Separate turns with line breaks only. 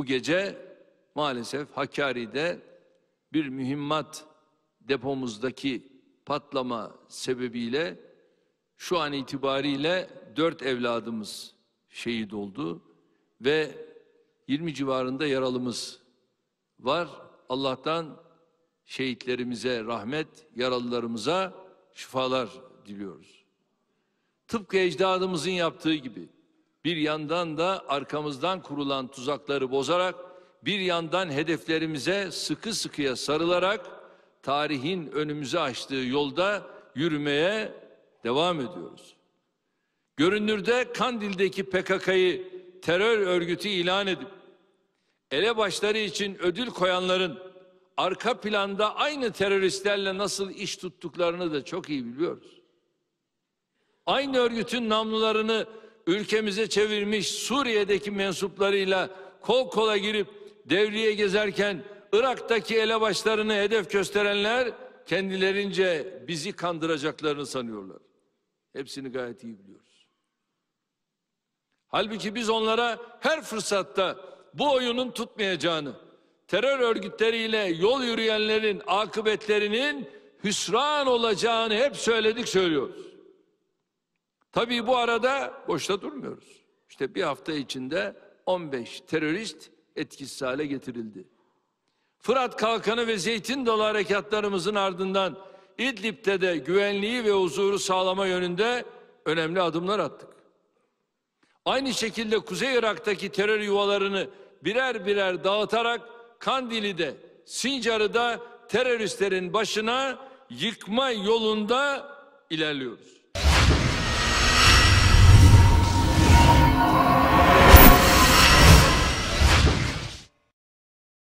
Bu gece maalesef Hakkari'de bir mühimmat depomuzdaki patlama sebebiyle şu an itibariyle dört evladımız şehit oldu ve 20 civarında yaralımız var. Allah'tan şehitlerimize rahmet, yaralılarımıza şifalar diliyoruz. Tıpkı ecdadımızın yaptığı gibi bir yandan da arkamızdan kurulan tuzakları bozarak, bir yandan hedeflerimize sıkı sıkıya sarılarak tarihin önümüze açtığı yolda yürümeye devam ediyoruz. Görünürde Kandil'deki PKK'yı terör örgütü ilan edip elebaşları için ödül koyanların arka planda aynı teröristlerle nasıl iş tuttuklarını da çok iyi biliyoruz. Aynı örgütün namlularını ülkemize çevirmiş Suriye'deki mensuplarıyla kol kola girip devriye gezerken Irak'taki elebaşlarını hedef gösterenler kendilerince bizi kandıracaklarını sanıyorlar. Hepsini gayet iyi biliyoruz. Halbuki biz onlara her fırsatta bu oyunun tutmayacağını, terör örgütleriyle yol yürüyenlerin akıbetlerinin hüsran olacağını hep söyledik söylüyoruz. Tabii bu arada boşta durmuyoruz. İşte bir hafta içinde 15 terörist etkisiz hale getirildi. Fırat Kalkanı ve Zeytin Dalı harekatlarımızın ardından İdlib'te de güvenliği ve huzuru sağlama yönünde önemli adımlar attık. Aynı şekilde Kuzey Irak'taki terör yuvalarını birer birer dağıtarak Kandili'de, Sincar'da teröristlerin başına yıkma yolunda ilerliyoruz.